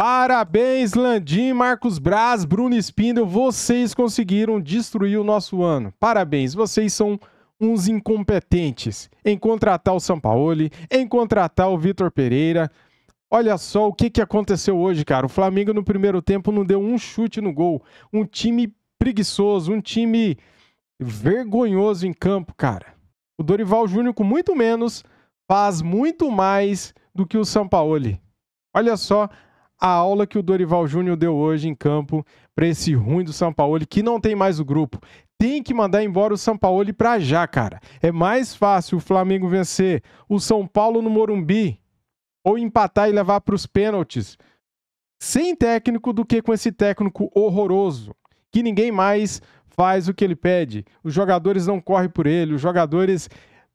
Parabéns, Landim, Marcos Braz, Bruno Espíndel, vocês conseguiram destruir o nosso ano. Parabéns, vocês são uns incompetentes em contratar o Sampaoli, em contratar o Vitor Pereira. Olha só o que, que aconteceu hoje, cara. O Flamengo no primeiro tempo não deu um chute no gol. Um time preguiçoso, um time vergonhoso em campo, cara. O Dorival Júnior, com muito menos, faz muito mais do que o Sampaoli. Olha só a aula que o Dorival Júnior deu hoje em campo para esse ruim do São Paulo, que não tem mais o grupo. Tem que mandar embora o São Paulo para já, cara. É mais fácil o Flamengo vencer o São Paulo no Morumbi ou empatar e levar para os pênaltis sem técnico do que com esse técnico horroroso, que ninguém mais faz o que ele pede. Os jogadores não correm por ele, os jogadores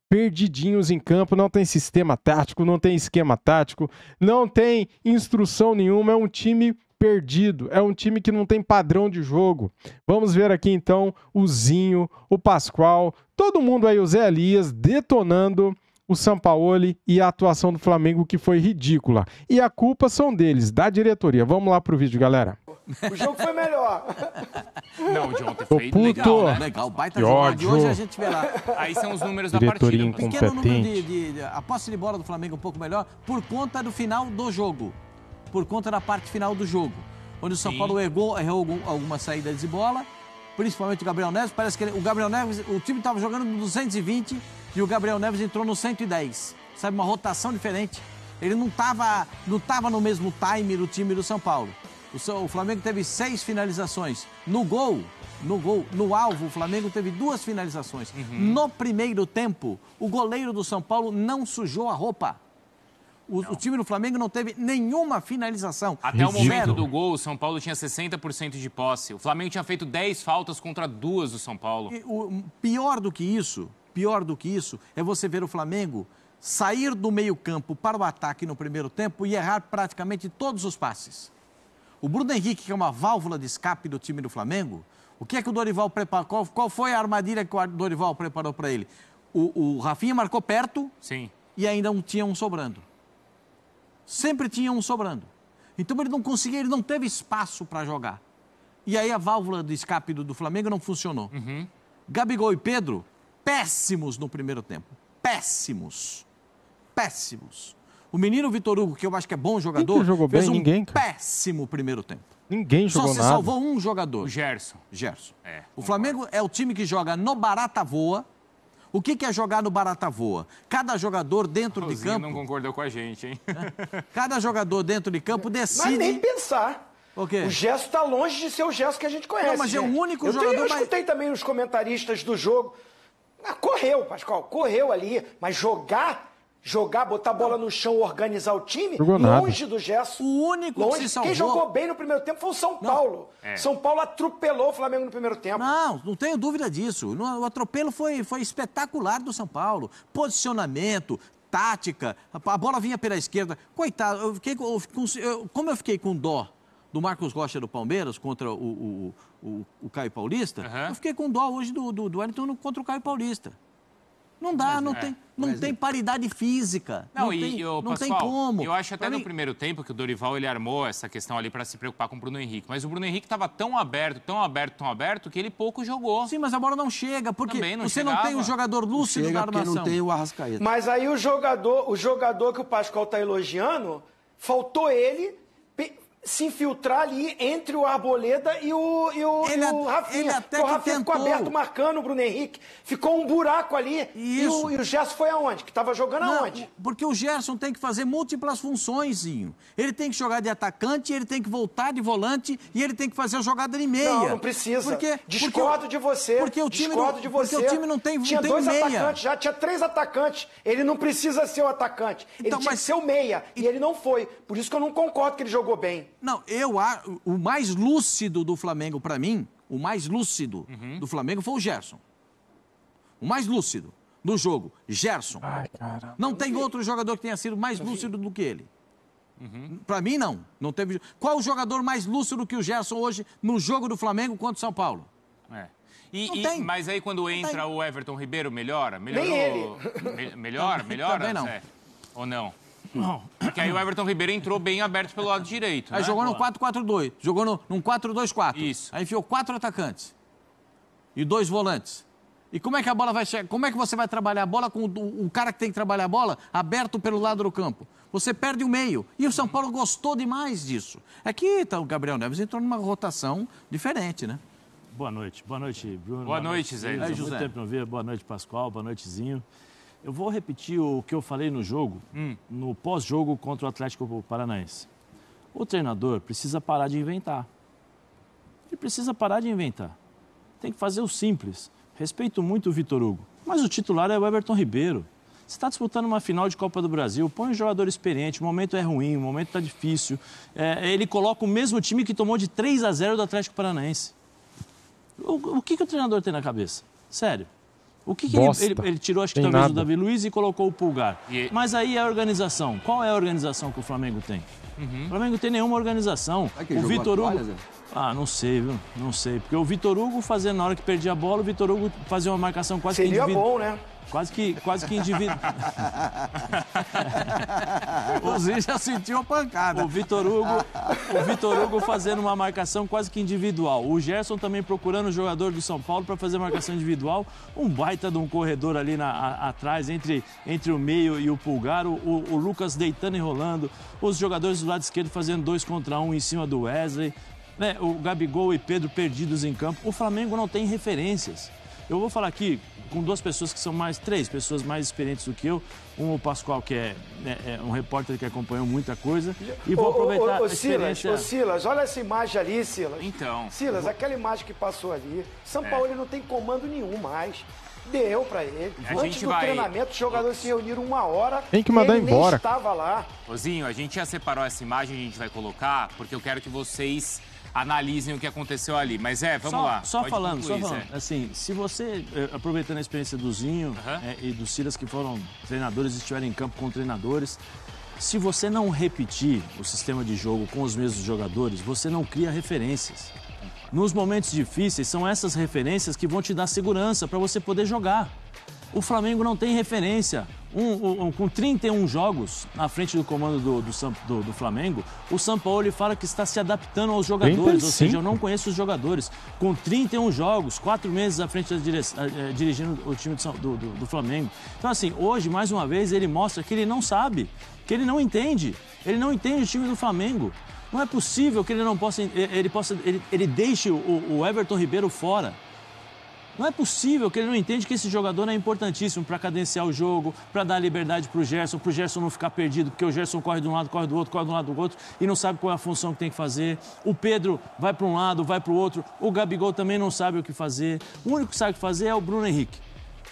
perdidinhos em campo, não tem sistema tático, não tem esquema tático, não tem instrução nenhuma, é um time perdido, é um time que não tem padrão de jogo. Vamos ver aqui então o Zinho, o Pascoal, todo mundo aí, o Zé Elias, detonando o Sampaoli e a atuação do Flamengo que foi ridícula. E a culpa são deles, da diretoria. Vamos lá pro vídeo, galera. O jogo foi melhor. Não, de ontem foi puto. legal, né? Legal, baita jogada. De hoje a gente vê lá. Aí são os números Diretoria da partida. Né? Pequeno número de, de, de... A posse de bola do Flamengo um pouco melhor por conta do final do jogo. Por conta da parte final do jogo. Onde o São Sim. Paulo errou, errou algumas saídas de bola. Principalmente o Gabriel Neves. Parece que ele, o Gabriel Neves... O time estava jogando no 220 e o Gabriel Neves entrou no 110. Sabe, uma rotação diferente. Ele não estava não tava no mesmo time do time do São Paulo. O Flamengo teve seis finalizações. No gol, no gol, no alvo, o Flamengo teve duas finalizações. Uhum. No primeiro tempo, o goleiro do São Paulo não sujou a roupa. O, o, time do Flamengo não teve nenhuma finalização. Até o momento do gol, o São Paulo tinha 60% de posse. O Flamengo tinha feito 10 faltas contra duas do São Paulo. E, o, pior do que isso, pior do que isso, é você ver o Flamengo sair do meio-campo para o ataque no primeiro tempo e errar praticamente todos os passes. O Bruno Henrique, que é uma válvula de escape do time do Flamengo, o que é que o Dorival preparou? Qual, qual foi a armadilha que o Dorival preparou para ele? O, o Rafinha marcou perto Sim. e ainda um, tinha um sobrando. Sempre tinha um sobrando. Então ele não conseguia, ele não teve espaço para jogar. E aí a válvula de escape do, do Flamengo não funcionou. Uhum. Gabigol e Pedro, péssimos no primeiro tempo. Péssimos. Péssimos. O menino Vitor Hugo, que eu acho que é bom jogador, jogou fez bem? um Ninguém, péssimo primeiro tempo. Ninguém jogou Só se nada. salvou um jogador. O Gerson. Gerson. É, o Flamengo é o time que joga no Barata Voa. O que, que é jogar no Barata Voa? Cada jogador dentro Rosinha de campo... não concordou com a gente, hein? Cada jogador dentro de campo decide... Mas nem pensar. O, o Gerson está longe de ser o Gerson que a gente conhece. Não, mas é o único eu jogador... Tenho, eu mas... escutei também os comentaristas do jogo. Ah, correu, Pascoal, correu ali. Mas jogar jogar, botar a bola no chão, organizar o time, jogou longe nada. do Gerson. O único longe. que se salvou. Quem jogou bem no primeiro tempo foi o São Paulo. É. São Paulo atropelou o Flamengo no primeiro tempo. Não, não tenho dúvida disso. O atropelo foi, foi espetacular do São Paulo. Posicionamento, tática, a bola vinha pela esquerda. Coitado, eu fiquei, eu, como eu fiquei com dó do Marcos Rocha do Palmeiras contra o, o, o, o Caio Paulista, uhum. eu fiquei com dó hoje do, do, do Wellington contra o Caio Paulista. Não dá, mas, não, é, tem, não mas... tem paridade física. Não, não e, tem, não Pascoal, tem como. Eu acho até pra no mim... primeiro tempo que o Dorival ele armou essa questão ali para se preocupar com o Bruno Henrique. Mas o Bruno Henrique estava tão aberto, tão aberto, tão aberto, que ele pouco jogou. Sim, mas a bola não chega, porque não você chegava. não tem o jogador lúcido na armação. não tem o Arrascaeta. Mas aí o jogador, o jogador que o Pascoal está elogiando, faltou ele se infiltrar ali entre o Arboleda e o, e o, ele, e o Rafinha. Ele até o Rafinha tentou. ficou aberto marcando o Bruno Henrique. Ficou um buraco ali. E o, e o, Gerson foi aonde? Que estava jogando Não, aonde? Porque o Gerson tem que fazer múltiplas funções. Ele tem que jogar de atacante, ele tem que voltar de volante e ele tem que fazer a jogada de meia. Não, não precisa. Porque, Discordo porque, de você. Porque o time Discordo não, de você. Porque o time não tem, tinha tem dois meia. atacantes já, tinha três atacantes. Ele não precisa ser o atacante. Ele então, tinha mas... que ser o meia. E... e ele não foi. Por isso que eu não concordo que ele jogou bem. Não, eu o mais lúcido do Flamengo para mim, o mais lúcido uhum. do Flamengo foi o Gerson. O mais lúcido do jogo, Gerson. Ai, não tem outro jogador que tenha sido mais lúcido do que ele. Uhum. Para mim não, não teve. Qual o jogador mais lúcido que o Gerson hoje no jogo do Flamengo contra o São Paulo? É. E, e, mas aí quando não entra tem. o Everton Ribeiro melhora, melhorou, Me, melhora, melhora, também não. É. ou não? Não. Porque aí o Everton Ribeiro entrou bem aberto pelo lado direito. Aí né? jogou no 4-4-2, jogou no, num 4-2-4. Isso. Aí enfiou quatro atacantes e dois volantes. E como é que a bola vai chegar? Como é que você vai trabalhar a bola com o, cara que tem que trabalhar a bola aberto pelo lado do campo? Você perde o meio. E o São Paulo gostou demais disso. É que tá, o Gabriel Neves entrou numa rotação diferente, né? Boa noite. Boa noite, Bruno. Boa, Boa noite, Zé. Aí, José. Muito tempo não ver. Boa noite, Pascoal. Boa noitezinho. Eu vou repetir o que eu falei no jogo, hum. no pós-jogo contra o Atlético Paranaense. O treinador precisa parar de inventar. Ele precisa parar de inventar. Tem que fazer o simples. Respeito muito o Vitor Hugo, mas o titular é o Everton Ribeiro. Você está disputando uma final de Copa do Brasil, põe um jogador experiente, o momento é ruim, o momento está difícil. É, ele coloca o mesmo time que tomou de 3 a 0 do Atlético Paranaense. O, o que, que o treinador tem na cabeça? Sério. O que, que ele, ele, ele, tirou, acho que tem talvez nada. o Davi Luiz e colocou o Pulgar. E... Mas aí a organização. Qual é a organização que o Flamengo tem? Uhum. O Flamengo tem nenhuma organização. É o Vitor Hugo. Ah, não sei, viu? Não sei. Porque o Vitor Hugo fazendo na hora que perdia a bola, o Vitor Hugo fazia uma marcação quase Seria que individual. bom, né? Quase que, quase que individual. o Zinho já sentiu a pancada. O Vitor Hugo, o Vitor Hugo fazendo uma marcação quase que individual. O Gerson também procurando o jogador do São Paulo para fazer marcação individual. Um baita de um corredor ali na, a, atrás, entre, entre o meio e o pulgar. O, o, o Lucas deitando e rolando. Os jogadores do lado esquerdo fazendo dois contra um em cima do Wesley. Né? O Gabigol e Pedro perdidos em campo. O Flamengo não tem referências. Eu vou falar aqui com duas pessoas que são mais, três pessoas mais experientes do que eu. Um, o Pascoal, que é, é, é um repórter que acompanhou muita coisa. E vou ô, aproveitar ô, ô, a experiência... Silas, Silas, olha essa imagem ali, Silas. Então. Silas, vou... aquela imagem que passou ali. São é. Paulo ele não tem comando nenhum mais. Deu para ele. A Antes do vai... treinamento, os jogadores se reuniram uma hora. Tem que mandar ele embora. estava lá. Ozinho, a gente já separou essa imagem, a gente vai colocar, porque eu quero que vocês analisem o que aconteceu ali. Mas é, vamos só, lá. Só Pode falando, concluir, só falando. Assim, se você, eh, aproveitando a experiência do Zinho uhum. é, e do Silas, que foram treinadores e estiveram em campo com treinadores, se você não repetir o sistema de jogo com os mesmos jogadores, você não cria referências. Nos momentos difíceis, são essas referências que vão te dar segurança para você poder jogar o Flamengo não tem referência. Um, um, com 31 jogos à frente do comando do, do, do, do Flamengo, o São Paulo fala que está se adaptando aos jogadores, ou seja, eu não conheço os jogadores. Com 31 jogos, quatro meses à frente da dire... Eh, eh, dirigindo o time do, do, do Flamengo. Então, assim, hoje, mais uma vez, ele mostra que ele não sabe, que ele não entende. Ele não entende o time do Flamengo. Não é possível que ele não possa. Eh, ele, possa, ele, ele deixe o, o Everton Ribeiro fora. Não é possível que ele não entende que esse jogador é importantíssimo para cadenciar o jogo, para dar liberdade para o Gerson, para o Gerson não ficar perdido, porque o Gerson corre de um lado, corre do outro, corre de um lado do outro e não sabe qual é a função que tem que fazer. O Pedro vai para um lado, vai para o outro. O Gabigol também não sabe o que fazer. O único que sabe o que fazer é o Bruno Henrique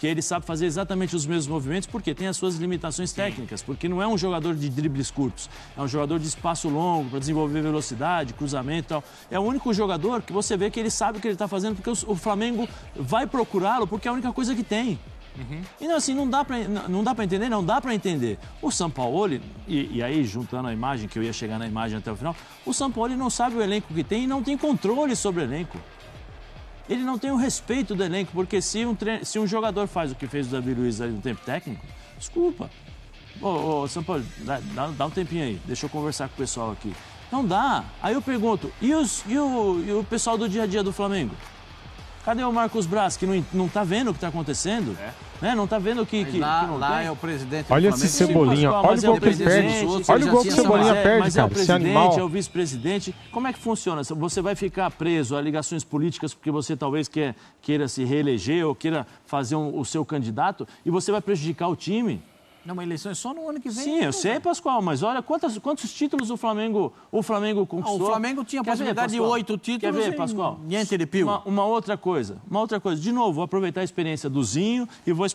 que ele sabe fazer exatamente os mesmos movimentos porque tem as suas limitações técnicas, porque não é um jogador de dribles curtos, é um jogador de espaço longo para desenvolver velocidade, cruzamento e tal. É o único jogador que você vê que ele sabe o que ele está fazendo porque o Flamengo vai procurá-lo porque é a única coisa que tem. Uhum. Então, assim, não dá para não dá para entender, não dá para entender. O Sampaoli, e, e aí juntando a imagem, que eu ia chegar na imagem até o final, o Sampaoli não sabe o elenco que tem e não tem controle sobre o elenco ele não tem o respeito do elenco, porque se um, se um jogador faz o que fez o Davi Luiz ali no tempo técnico, desculpa. Ô, ô São Paulo, dá, dá, um tempinho aí, deixa eu conversar com o pessoal aqui. Não dá. Aí eu pergunto, e, os, e, o, e o pessoal do dia a dia do Flamengo? Cadê o Marcos Braz, que não, não tá vendo o que está acontecendo? É né? Não tá vendo que. que, lá, que não lá é o presidente Olha esse cebolinha, Sim, olha o gol é que ele perde. Olha o gol é que o cebolinha perde, mas cara. É o presidente, é o vice-presidente. Como é que funciona? Você vai ficar preso a ligações políticas porque você talvez queira, queira se reeleger ou queira fazer um, o seu candidato e você vai prejudicar o time? Não, mas eleição é só no ano que vem. Sim, eu né, sei, Pascoal, mas olha quantos, quantos títulos o Flamengo, o Flamengo ah, conquistou. o Flamengo tinha a possibilidade ver, de oito títulos. Quer ver, Pascoal? Niente de pio. Uma, uma, outra coisa, uma outra coisa. De novo, vou aproveitar a experiência do Zinho e vou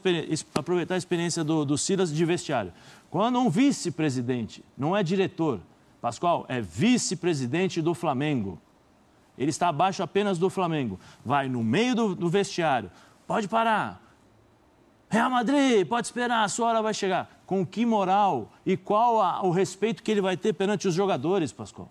aproveitar a experiência do, do Silas de vestiário. Quando um vice-presidente, não é diretor, Pascoal, é vice-presidente do Flamengo. Ele está abaixo apenas do Flamengo. Vai no meio do, do vestiário. Pode parar Real Madrid, pode esperar, a sua hora vai chegar. Com que moral e qual a, o respeito que ele vai ter perante os jogadores, Pascoal?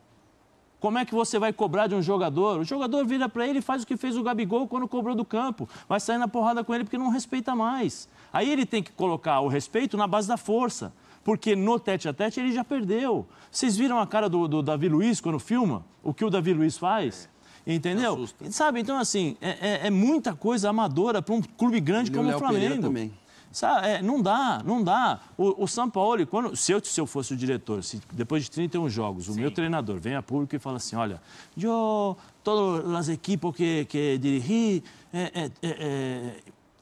Como é que você vai cobrar de um jogador? O jogador vira para ele e faz o que fez o Gabigol quando cobrou do campo. Vai sair na porrada com ele porque não respeita mais. Aí ele tem que colocar o respeito na base da força. Porque no tete a tete ele já perdeu. Vocês viram a cara do, do Davi Luiz quando filma? O que o Davi Luiz faz? Entendeu? Sabe, então assim, é, é, é muita coisa amadora para um clube grande e como o, Léo Flamengo. também. Sabe, é, não dá, não dá. O, o Paulo, quando, se, eu, se eu fosse o diretor, se depois de 31 jogos, Sim. o meu treinador vem a público e fala assim: olha, eu, todas as equipes que, que dirigi, é, é, é, é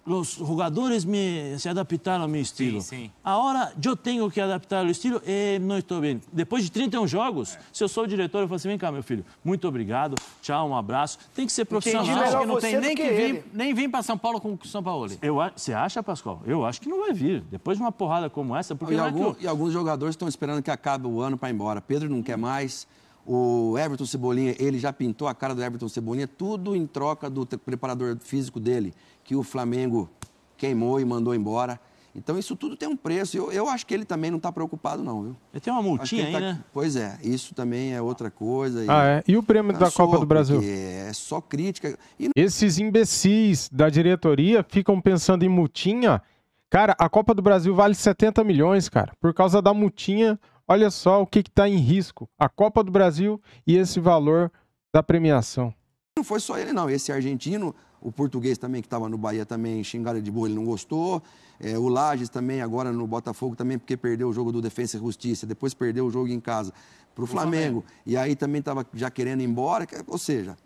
os jogadores me, se adaptaram ao meu estilo. Sim, sim. Agora, eu tenho que adaptar o estilo e não estou bem. Depois de 31 jogos, é. se eu sou o diretor, eu falo assim, vem cá, meu filho, muito obrigado, tchau, um abraço. Tem que ser profissional. Entendi, acho que não tem nem que, que vir, nem vir para São Paulo com o São Paulo. Eu, você acha, Pascoal? Eu acho que não vai vir. Depois de uma porrada como essa, porque... E, é algum, é eu... e alguns jogadores estão esperando que acabe o ano para ir embora. Pedro não quer mais... O Everton Cebolinha, ele já pintou a cara do Everton Cebolinha, tudo em troca do preparador físico dele, que o Flamengo queimou e mandou embora. Então isso tudo tem um preço. Eu, eu acho que ele também não está preocupado, não, viu? Ele tem uma multinha aí, tá... né? Pois é, isso também é outra coisa. E... Ah, é. E o prêmio tá da Copa do Brasil? É só crítica. E... Esses imbecis da diretoria ficam pensando em multinha. Cara, a Copa do Brasil vale 70 milhões, cara. Por causa da multinha, Olha só o que está em risco: a Copa do Brasil e esse valor da premiação. Não foi só ele, não. Esse argentino, o português também que estava no Bahia também xingaram de boa, ele não gostou. É, o Lages também, agora no Botafogo também, porque perdeu o jogo do Defensa e Justiça, depois perdeu o jogo em casa para o Flamengo. E aí também estava já querendo ir embora. Ou seja,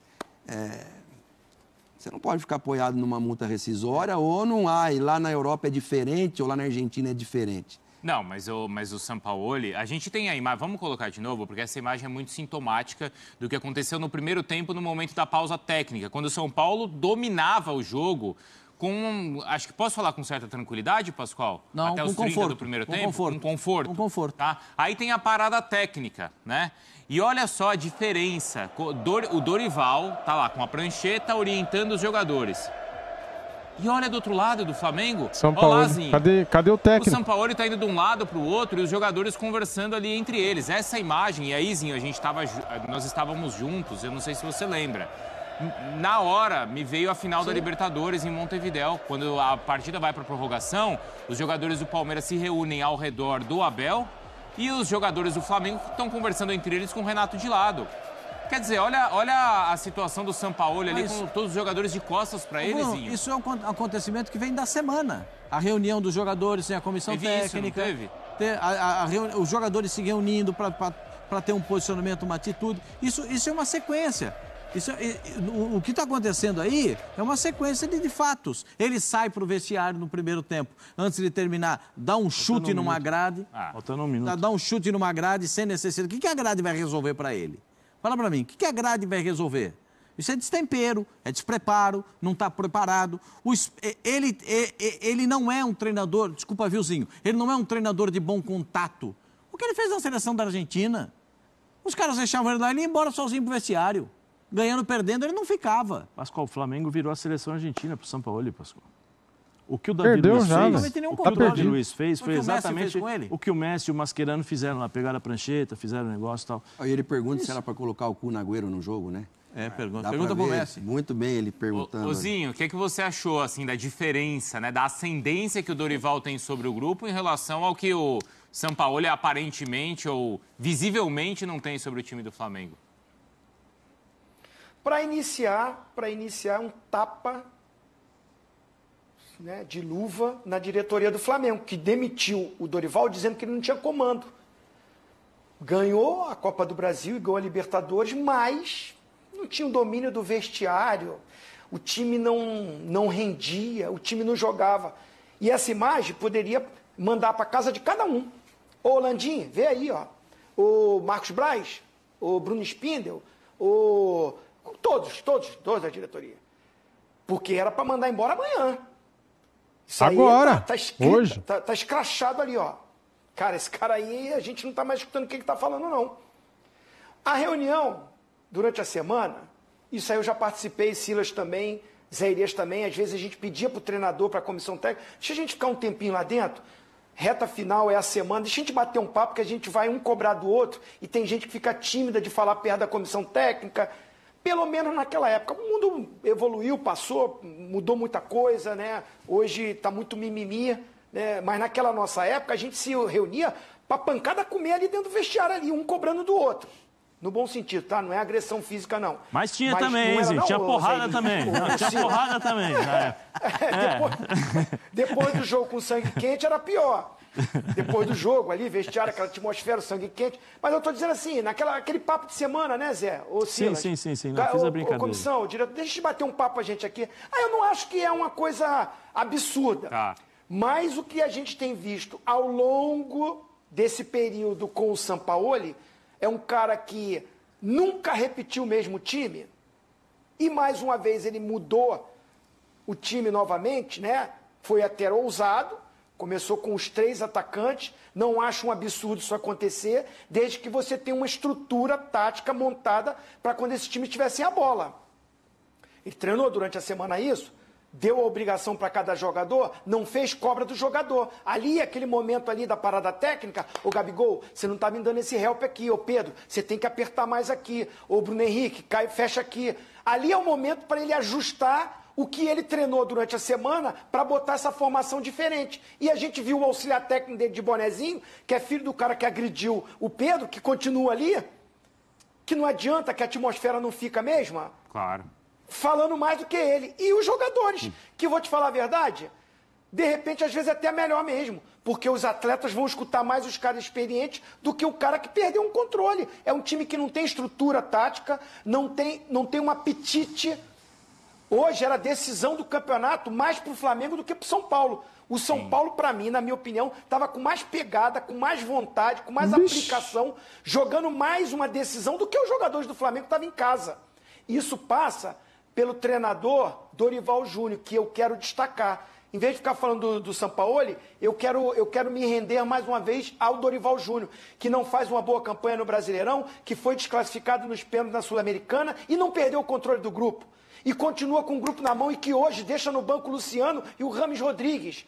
é, você não pode ficar apoiado numa multa rescisória ou não. Ai, e lá na Europa é diferente, ou lá na Argentina é diferente. Não, mas o, mas o Sampaoli, a gente tem a imagem, vamos colocar de novo, porque essa imagem é muito sintomática do que aconteceu no primeiro tempo, no momento da pausa técnica, quando o São Paulo dominava o jogo com, acho que posso falar com certa tranquilidade, Pascoal? Não, Até com os 30 conforto, do primeiro com tempo? Conforto, com conforto. Com conforto. Tá? Aí tem a parada técnica, né? E olha só a diferença. O Dorival tá lá com a prancheta orientando os jogadores. E olha do outro lado do Flamengo. São Paulo. Cadê, cadê o técnico? O São Paulo está indo de um lado para o outro e os jogadores conversando ali entre eles. Essa imagem, e aí, Zinho, a gente tava, nós estávamos juntos, eu não sei se você lembra. Na hora, me veio a final Sim. da Libertadores em Montevidéu. Quando a partida vai para prorrogação, os jogadores do Palmeiras se reúnem ao redor do Abel e os jogadores do Flamengo estão conversando entre eles com o Renato de lado. Quer dizer, olha, olha a situação do Sampaoli ali Mas... com todos os jogadores de costas para eles. Isso é um acontecimento que vem da semana. A reunião dos jogadores, tem a comissão teve técnica. Isso, teve? Ter, a, a, a, os jogadores se reunindo para ter um posicionamento, uma atitude. Isso, isso é uma sequência. Isso, é, o que está acontecendo aí é uma sequência de, de fatos. Ele sai para o vestiário no primeiro tempo. Antes de terminar, dá um chute um numa minuto. grade. Ah. Faltando um minuto. Dá, dá um chute numa grade sem necessidade. O que, que a grade vai resolver para ele? Fala para mim, o que a grade vai resolver? Isso é destempero, é despreparo, não está preparado. ele, ele não é um treinador, desculpa, viuzinho, ele não é um treinador de bom contato. O que ele fez na seleção da Argentina? Os caras deixavam ele lá e ia embora sozinho pro vestiário. Ganhando, perdendo, ele não ficava. Pascoal, o Flamengo virou a seleção argentina pro São Paulo, Pascoal. O que o Davi Perdeu Luiz já, fez, o que o Davi Luiz fez foi exatamente o, fez o que o Messi e o Mascherano fizeram lá. Pegaram a prancheta, fizeram o negócio e tal. Aí ele pergunta Isso. se era para colocar o cu na Agüero no jogo, né? É, pergunta, Dá pergunta pro Messi. Muito bem ele perguntando. Ozinho, o que, é que você achou assim da diferença, né, da ascendência que o Dorival tem sobre o grupo em relação ao que o São Paulo aparentemente ou visivelmente não tem sobre o time do Flamengo? Para iniciar, para iniciar é um tapa né, de luva na diretoria do Flamengo, que demitiu o Dorival dizendo que ele não tinha comando. Ganhou a Copa do Brasil e ganhou a Libertadores, mas não tinha o domínio do vestiário, o time não, não rendia, o time não jogava. E essa imagem poderia mandar para casa de cada um. Ô Landim, vê aí, ó. O Marcos Braz, o Bruno Spindel, o. Todos, todos, todos da diretoria. Porque era para mandar embora amanhã. Isso Agora, tá, tá hoje. Tá, tá, escrachado ali, ó. Cara, esse cara aí, a gente não tá mais escutando o que ele tá falando, não. A reunião, durante a semana, isso aí eu já participei, Silas também, Zé Irias também, às vezes a gente pedia pro treinador, pra comissão técnica, deixa a gente ficar um tempinho lá dentro, reta final é a semana, deixa a gente bater um papo que a gente vai um cobrar do outro e tem gente que fica tímida de falar perto da comissão técnica, pelo menos naquela época. O mundo evoluiu, passou, mudou muita coisa, né? Hoje está muito mimimi, né? Mas naquela nossa época a gente se reunia para pancada comer ali dentro do vestiário ali, um cobrando do outro. No bom sentido, tá? Não é agressão física, não. Mas tinha Mas também, não era, não, tinha porrada também. Não, tinha porrada também. É. É, depois, é. depois do jogo com sangue quente era pior. Depois do jogo ali, vestiário, aquela atmosfera, sangue quente. Mas eu tô dizendo assim, naquela, aquele papo de semana, né, Zé? Ô, Silas, sim, sim, sim, sim. Não, fiz a brincadeira. Ô, comissão, diretor deixa de bater um papo a gente aqui. Ah, eu não acho que é uma coisa absurda. Tá. Mas o que a gente tem visto ao longo desse período com o Sampaoli... Paulo é um cara que nunca repetiu o mesmo time e mais uma vez ele mudou o time novamente, né? Foi até ousado, começou com os três atacantes. Não acho um absurdo isso acontecer, desde que você tenha uma estrutura tática montada para quando esse time estiver sem a bola. Ele treinou durante a semana isso deu a obrigação para cada jogador, não fez cobra do jogador. Ali, aquele momento ali da parada técnica, o Gabigol, você não está me dando esse help aqui, ô Pedro, você tem que apertar mais aqui. Ô Bruno Henrique, cai, fecha aqui. Ali é o momento para ele ajustar o que ele treinou durante a semana para botar essa formação diferente. E a gente viu o auxiliar técnico dele de Bonezinho, que é filho do cara que agrediu o Pedro, que continua ali, que não adianta, que a atmosfera não fica a mesma. Claro falando mais do que ele. E os jogadores, que vou te falar a verdade, de repente, às vezes, é até melhor mesmo. Porque os atletas vão escutar mais os caras experientes do que o cara que perdeu um controle. É um time que não tem estrutura tática, não tem, não tem um apetite. Hoje era decisão do campeonato mais para o Flamengo do que para São Paulo. O São Sim. Paulo, para mim, na minha opinião, estava com mais pegada, com mais vontade, com mais aplicação, jogando mais uma decisão do que os jogadores do Flamengo estavam em casa. Isso passa pelo treinador Dorival Júnior, que eu quero destacar. Em vez de ficar falando do, do Sampaoli, eu quero, eu quero me render mais uma vez ao Dorival Júnior, que não faz uma boa campanha no Brasileirão, que foi desclassificado nos pênaltis na Sul-Americana e não perdeu o controle do grupo. E continua com o grupo na mão e que hoje deixa no banco o Luciano e o Rames Rodrigues.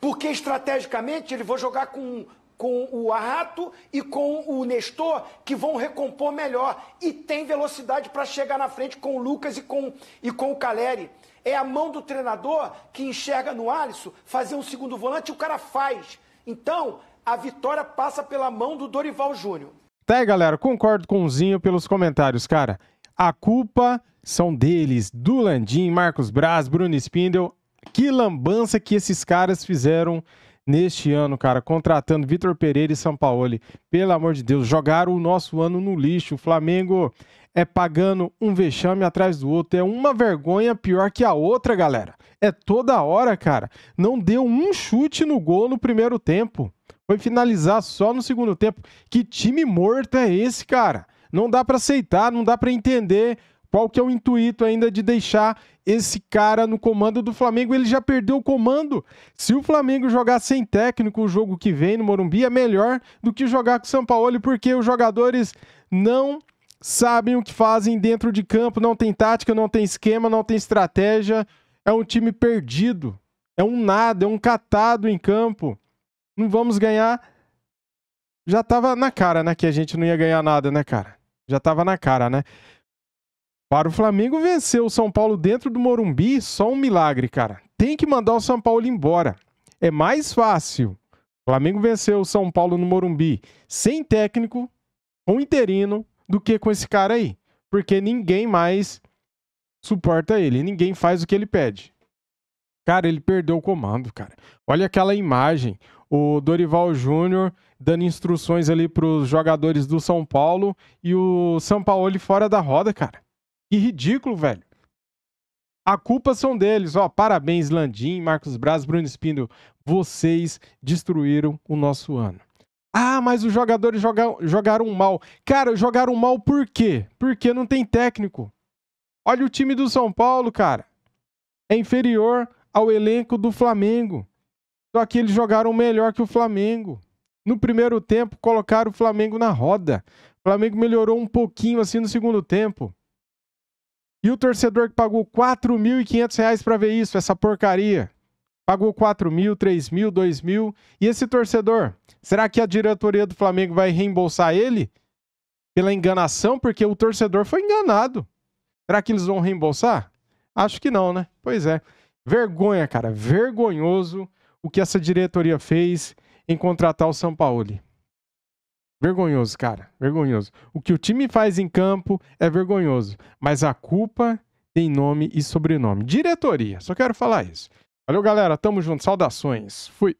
Porque estrategicamente ele vai jogar com com o Arrato e com o Nestor, que vão recompor melhor. E tem velocidade para chegar na frente com o Lucas e com, e com o Caleri. É a mão do treinador que enxerga no Alisson fazer um segundo volante e o cara faz. Então, a vitória passa pela mão do Dorival Júnior. Tá aí, galera. Concordo com o Zinho pelos comentários, cara. A culpa são deles, do Landim, Marcos Braz, Bruno Spindel. Que lambança que esses caras fizeram neste ano, cara, contratando Vitor Pereira e Sampaoli. Pelo amor de Deus, jogaram o nosso ano no lixo. O Flamengo é pagando um vexame atrás do outro. É uma vergonha pior que a outra, galera. É toda hora, cara. Não deu um chute no gol no primeiro tempo. Foi finalizar só no segundo tempo. Que time morto é esse, cara? Não dá para aceitar, não dá para entender qual que é o intuito ainda de deixar esse cara no comando do Flamengo? Ele já perdeu o comando. Se o Flamengo jogar sem técnico o jogo que vem no Morumbi, é melhor do que jogar com o São Paulo, porque os jogadores não sabem o que fazem dentro de campo, não tem tática, não tem esquema, não tem estratégia. É um time perdido, é um nada, é um catado em campo. Não vamos ganhar. Já tava na cara, né? Que a gente não ia ganhar nada, né, cara? Já tava na cara, né? Para o Flamengo vencer o São Paulo dentro do Morumbi, só um milagre, cara. Tem que mandar o São Paulo embora. É mais fácil. O Flamengo venceu o São Paulo no Morumbi sem técnico, um interino, do que com esse cara aí. Porque ninguém mais suporta ele, ninguém faz o que ele pede. Cara, ele perdeu o comando, cara. Olha aquela imagem. O Dorival Júnior dando instruções ali para os jogadores do São Paulo e o São Paulo fora da roda, cara. Que ridículo, velho. A culpa são deles. Ó, parabéns, Landim, Marcos Braz, Bruno Espindo. Vocês destruíram o nosso ano. Ah, mas os jogadores joga jogaram mal. Cara, jogaram mal por quê? Porque não tem técnico. Olha o time do São Paulo, cara. É inferior ao elenco do Flamengo. Só que eles jogaram melhor que o Flamengo. No primeiro tempo, colocaram o Flamengo na roda. O Flamengo melhorou um pouquinho assim no segundo tempo. E o torcedor que pagou R$ reais para ver isso, essa porcaria. Pagou 4 mil, 3 mil, mil. E esse torcedor, será que a diretoria do Flamengo vai reembolsar ele? Pela enganação? Porque o torcedor foi enganado. Será que eles vão reembolsar? Acho que não, né? Pois é. Vergonha, cara. Vergonhoso o que essa diretoria fez em contratar o São Paulo. Vergonhoso, cara. Vergonhoso. O que o time faz em campo é vergonhoso. Mas a culpa tem nome e sobrenome. Diretoria. Só quero falar isso. Valeu, galera. Tamo junto. Saudações. Fui.